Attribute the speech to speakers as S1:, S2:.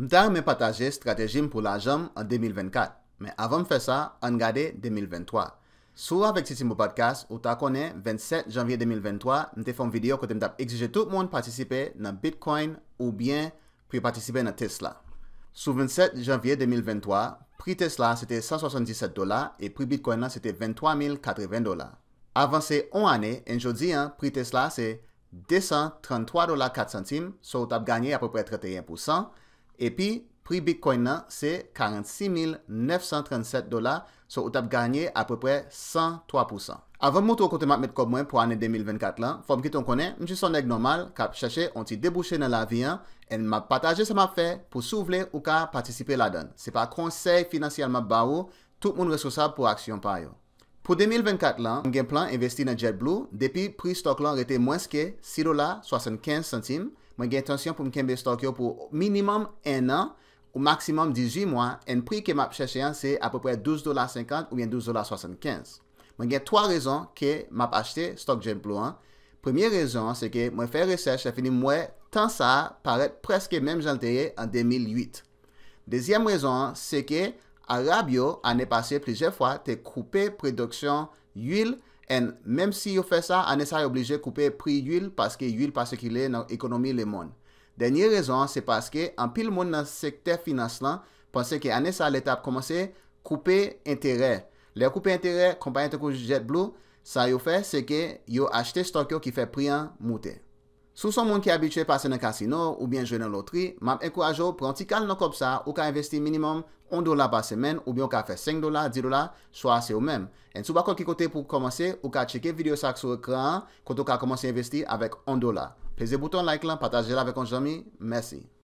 S1: Mta mwen pataje stratejim pou la jom en 2024, men avan mwen fe sa, an gade 2023. Sou avan vek titi mwen podcast, ou ta konen 27 janvye 2023, mte fon video kote mte ap exije tout moun patisipe nan Bitcoin ou bien pri patisipe nan Tesla. Sou 27 janvye 2023, pri Tesla se te 177 dola e pri Bitcoin se te 23 080 dola. Avan se 1 ane, en jodi, pri Tesla se 233 dola 4 centime, sou tap ganyen apopre 31%, Epi, pri Bitcoin nan, se 46,937 dola, so ou tap ganyen aprepre 103%. Avan mwot wakote map met kob mwen pou ane 2024 lan, fom ki ton konen, mjè son neg normal kap chache onti debouchen nan la viyan, en map pataje sa map fe pou souvle ou ka patisipe la don. Se pa konsey finansyal map ba ou, tout moun resosab pou aksyon payo. Po 2024 lan, mwen gen plan investi nan JetBlue, depi pri stok lan rete mwenske 6 dola 75 centime, Mwen gen tansyon pou m kembe stok yo pou minimum 1 an ou maksimum 18 mwen en pri ke map chacheyan se apopre 12 dolar 50 ou bien 12 dolar 75. Mwen gen 3 rezon ke map achete stok jen blo an. Premier rezon se ke mwen fè resech se fini mwen tan sa paret preske menm janteye an 2008. Dezyem rezon se ke a Rabio ane pase plije fwa te koupe predoksyon yil ane. En, mem si yo fe sa, ane sa yo oblije koupe pri yuil paske yuil paske ki le nan ekonomi le mon. Denye rezon se paske, an pil mon nan sekte finance lan, panse ki ane sa letap komanse koupe interè. Le koupe interè, kompanyen te kou jet blue, sa yo fe se ki yo achete stokyo ki fe pri an moutè. Sou son moun ki abitwe pase nan kasino ou bien jwen nan lotri, mam ekou ajo pranti kal nan kopsa ou ka investi minimum 1 dola pa semen ou bien ou ka fe 5 dola, 10 dola, swa ase ou men. En sou bakon ki kote pou komanse ou ka cheke videosak sou ekran koto ka komanse investi avek 1 dola. Peze bouton like lan, pataje la vek an jami, mersi.